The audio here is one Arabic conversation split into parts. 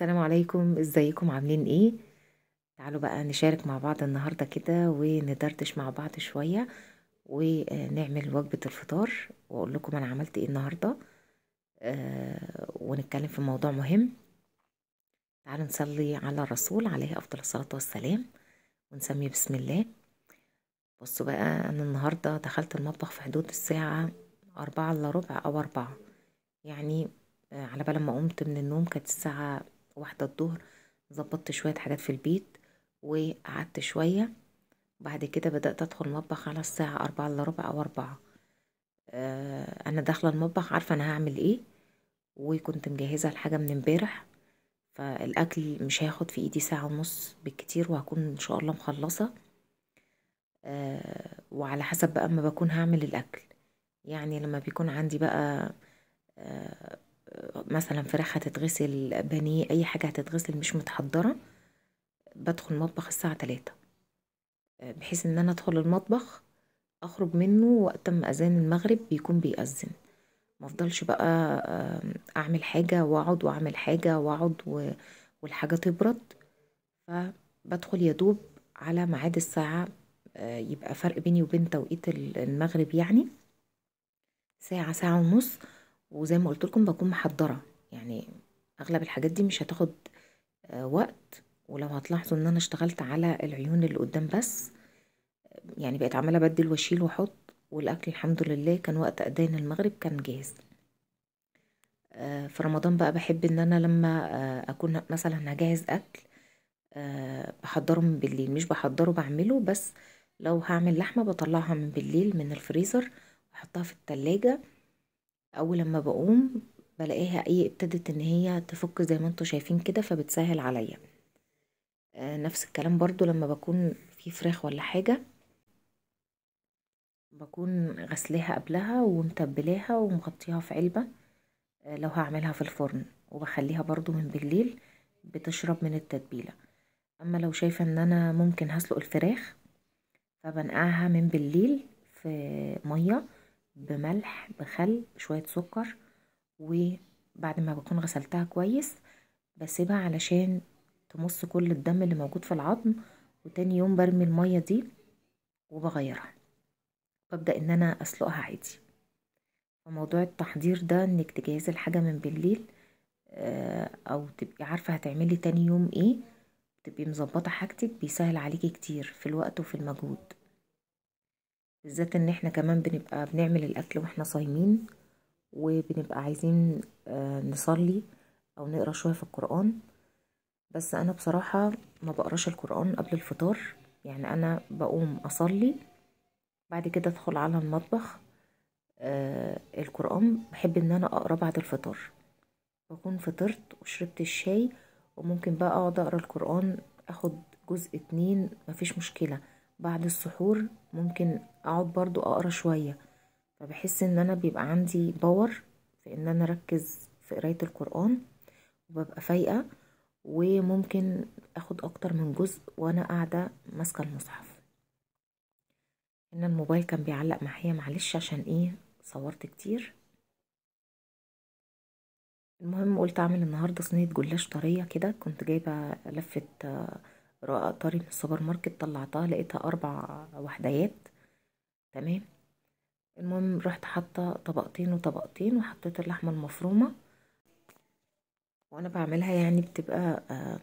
السلام عليكم ازيكم عاملين ايه تعالوا بقى نشارك مع بعض النهارده كده وندردش مع بعض شويه ونعمل وجبه الفطار واقول لكم انا عملت ايه النهارده آه ونتكلم في موضوع مهم تعالوا نصلي على الرسول عليه افضل الصلاه والسلام ونسمي بسم الله بصوا بقى انا النهارده دخلت المطبخ في حدود الساعه أربعة إلا ربع أو أربعة يعني آه، على بال ما قمت من النوم كانت الساعة واحدة الظهر ظبطت شوية حاجات في البيت وقعدت شوية بعد كده بدأت أدخل المطبخ على الساعة أربعة إلا ربع أو أربعة آه أنا داخلة المطبخ عارفة أنا هعمل إيه وكنت مجهزة الحاجة من امبارح فالأكل مش هياخد في إيدي ساعة ونص بالكتير وهكون إن شاء الله مخلصة آه وعلى حسب بقى ما بكون هعمل الأكل يعني لما بيكون عندي بقى آه مثلا فراخ هتتغسل بانيه اي حاجه هتتغسل مش متحضره بدخل المطبخ الساعه تلاتة بحيث ان انا ادخل المطبخ اخرج منه وقت ما اذان المغرب بيكون بيأذن مفضلش بقى اعمل حاجه واقعد واعمل حاجه واقعد والحاجه تبرد فبدخل يدوب على ميعاد الساعه آه، يبقى فرق بيني وبين توقيت المغرب يعني ساعه ساعه ونص وزي ما قلت لكم بكون محضره يعني اغلب الحاجات دي مش هتاخد آه، وقت ولو هتلاحظوا ان انا اشتغلت على العيون اللي قدام بس يعني بقيت عماله بدل واشيل واحط والاكل الحمد لله كان وقت اذان المغرب كان جاهز آه، في رمضان بقى بحب ان انا لما آه، اكون مثلا هجهز اكل بحضره من بالليل مش بحضره بعمله بس لو هعمل لحمه بطلعها من بالليل من الفريزر واحطها في التلاجة اول لما بقوم بلاقيها ايه ابتدت ان هي تفك زي ما انتوا شايفين كده فبتسهل عليا آه، نفس الكلام برضو لما بكون في فراخ ولا حاجة بكون غسلاها قبلها ومتبلاها ومغطيها في علبة آه، لو هعملها في الفرن وبخليها برضو من بالليل بتشرب من التتبيلة اما لو شايفة ان انا ممكن هسلق الفراخ فبنقعها من بالليل في مية بملح بخل بشوية سكر وبعد ما بكون غسلتها كويس بسيبها علشان تمص كل الدم اللي موجود في العظم وتاني يوم برمي المية دي وبغيرها ببدأ ان انا اسلقها عادي فموضوع التحضير ده انك تجهزي الحاجة من بالليل آه، او تبقي عارفة هتعملي تاني يوم ايه تبقي مظبطة حاجتك بيسهل عليكي كتير في الوقت وفي المجهود بالذات ان احنا كمان بنبقى بنعمل الاكل واحنا صايمين وبنبقى عايزين آه، نصلي او نقرا شويه في القران بس انا بصراحه ما بقراش القران قبل الفطار يعني انا بقوم اصلي بعد كده ادخل على المطبخ آه القران بحب ان انا اقرا بعد الفطار بكون فطرت وشربت الشاي وممكن بقى اقعد اقرا القران اخد جزء اتنين مفيش مشكله بعد السحور ممكن اقعد برضو اقرا شويه فبحس ان انا بيبقى عندي باور في ان انا اركز في قرايه القران وببقى فايقه وممكن اخد اكتر من جزء وانا قاعده ماسكه المصحف ان الموبايل كان بيعلق معايا معلش عشان ايه صورت كتير المهم قلت اعمل النهارده صينيه جلاش طريه كده كنت جايبه لفه آه، طري من السوبر ماركت طلعتها لقيتها اربع وحديات تمام المهم رحت حاطه طبقتين وطبقتين وحطيت اللحمه المفرومه وانا بعملها يعني بتبقى آه،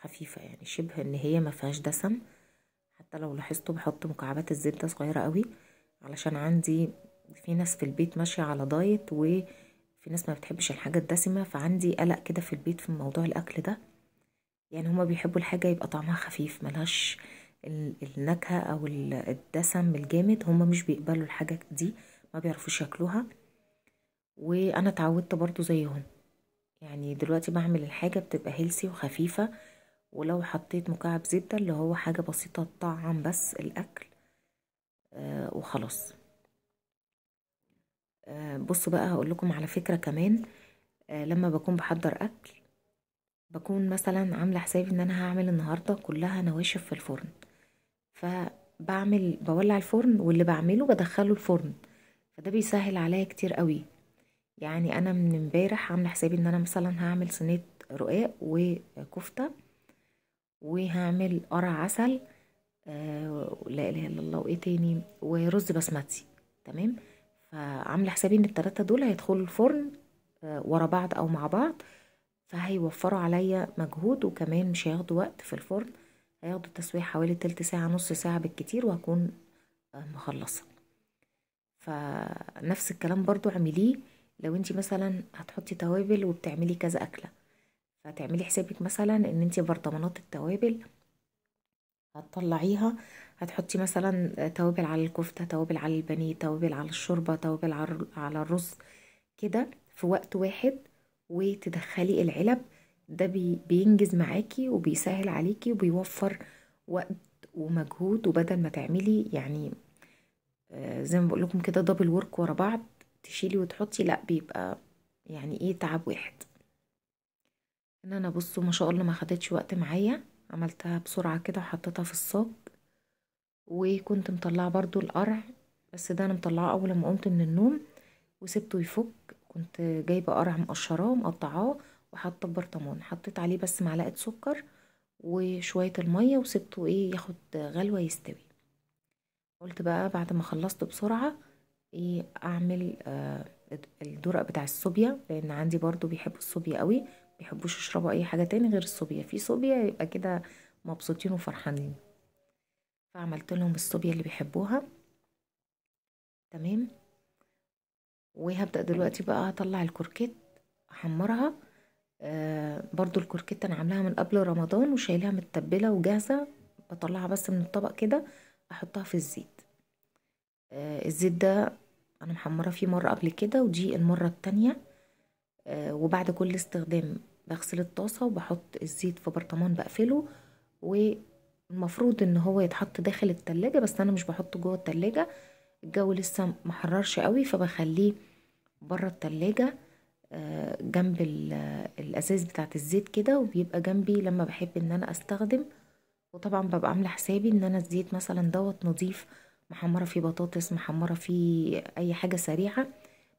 خفيفه يعني شبه ان هي ما فيهاش دسم حتى لو لاحظتوا بحط مكعبات الزبده صغيره قوي علشان عندي في ناس في البيت ماشيه على دايت وفي ناس ما بتحبش الحاجه الدسمه فعندي قلق كده في البيت في موضوع الاكل ده يعني هما بيحبوا الحاجه يبقى طعمها خفيف ملهاش النكهة أو الدسم الجامد هما مش بيقبلوا الحاجة دي ما بيعرفوش ياكلوها وأنا اتعودت برضو زيهم يعني دلوقتي بعمل الحاجة بتبقى هيلسي وخفيفة ولو حطيت مكعب زبدة اللي هو حاجة بسيطة تطعم بس الأكل آه وخلاص آه بصوا بقى هقول لكم على فكرة كمان آه لما بكون بحضر أكل بكون مثلا عاملة حسابي ان انا هعمل النهاردة كلها نواشف في الفرن فبعمل بولع الفرن واللي بعمله بدخله الفرن فده بيسهل عليا كتير قوي يعني انا من امبارح عامله حسابي ان انا مثلا هعمل صينيه رقاق وكفته وهعمل قرع عسل آه، لا اله الا الله وايه تاني ورز بسمتي تمام فعامله حسابي ان التلاته دول هيدخلوا الفرن آه، ورا بعض او مع بعض فهيوفروا عليا مجهود وكمان مش هياخدوا وقت في الفرن هياخد التسوية حوالي تلت ساعة نص ساعة بالكتير وهكون آه، مخلصة فنفس الكلام برضو اعمليه لو انت مثلا هتحطي توابل وبتعملي كذا أكلة فتعملي حسابك مثلا ان انت برطمانات التوابل هتطلعيها هتحطي مثلا توابل على الكفتة توابل على البانيه توابل على الشوربة توابل على الرز كده في وقت واحد وتدخلي العلب ده بي بينجز معاكي وبيسهل عليكي وبيوفر وقت ومجهود وبدل ما تعملي يعني آه، زي ما بقول لكم كده دبل ورك ورا بعض تشيلي وتحطي لا بيبقى يعني ايه تعب واحد ان انا بصوا ما شاء الله ما خدتش وقت معايا عملتها بسرعه كده وحطيتها في الصاج وكنت مطلعه برضو القرع بس ده انا مطلعه اول ما قمت من النوم وسبته يفك كنت جايبه قرع مقشراه ومقطعاه وحاطه برطمان حطيت عليه بس معلقه سكر وشويه الميه وسبته ايه ياخد غلوه يستوي قلت بقى بعد ما خلصت بسرعه ايه اعمل آه الدرق بتاع الصوبيا لان عندي برضو بيحبوا الصوبيا قوي بيحبوش يشربوا اي حاجه تاني غير الصوبيا في صوبيا يبقى كده مبسوطين وفرحانين فعملت لهم الصوبيا اللي بيحبوها تمام وهبدا دلوقتي بقى اطلع الكركيت احمرها آه، برضو الكركتة انا عاملاها من قبل رمضان وشايلها متبلة وجاهزة بطلعها بس من الطبق كده احطها في الزيت آه، الزيت ده انا محمرة فيه مرة قبل كده ودي المرة التانية آه، وبعد كل استخدام بغسل الطاسة وبحط الزيت في برطمان بقفله والمفروض ان هو يتحط داخل التلاجة بس انا مش بحطه جوه التلاجة الجو لسه محررش قوي فبخليه بره التلاجة جنب الأساس بتاعت الزيت كده وبيبقى جنبي لما بحب ان انا استخدم وطبعا ببقى عاملة حسابي ان انا الزيت مثلا دوت نضيف محمرة فيه بطاطس محمرة فيه اي حاجة سريعة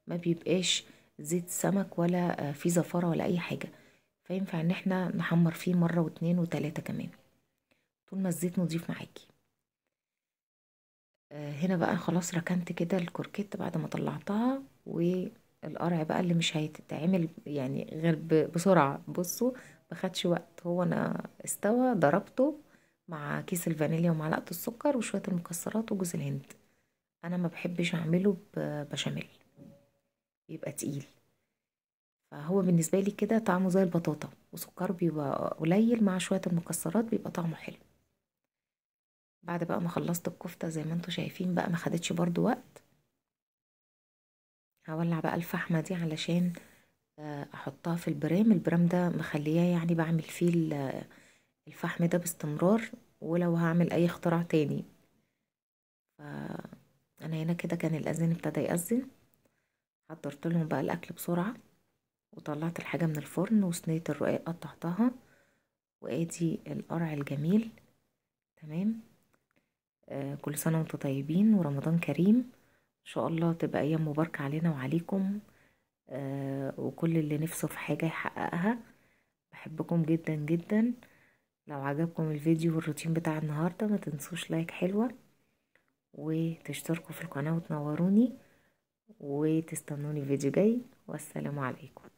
ما بيبقاش زيت سمك ولا آه، فيه زفاره ولا اي حاجة فينفع ان احنا نحمر فيه مرة واتنين وتلاتة كمان طول ما الزيت نضيف معاكي آه، هنا بقى خلاص ركنت كده الكركيت بعد ما طلعتها و القرع بقى اللي مش هيتعمل يعني غير بسرعة بصوا مخدش وقت هو انا استوى ضربته مع كيس الفانيليا ومعلقة السكر وشوية المكسرات وجوز الهند انا ما بحبش اعمله ببشاميل بيبقى تقيل فهو بالنسبة لي كده طعمه زي البطاطا وسكر بيبقى قليل مع شوية المكسرات بيبقى طعمه حلو بعد بقى ما خلصت الكفتة زي ما انتم شايفين بقى ما خدتش برضو وقت هولع بقى الفحمة دي علشان آه، احطها في البرام البرام ده مخلياه يعني بعمل فيه آه، الفحم ده باستمرار ولو هعمل اي اختراع تاني انا هنا كده كان الاذان ابتدى يأذن حضرت لهم بقى الاكل بسرعة وطلعت الحاجة من الفرن وصينية الرقاق قطعتها وادي القرع الجميل تمام آه كل سنة وانتم طيبين ورمضان كريم ان شاء الله تبقى ايام مباركه علينا وعليكم آه وكل اللي نفسه في حاجه يحققها بحبكم جدا جدا لو عجبكم الفيديو والروتين بتاع النهارده ما تنسوش لايك حلوه وتشتركوا في القناه وتنوروني وتستنوني فيديو جاي والسلام عليكم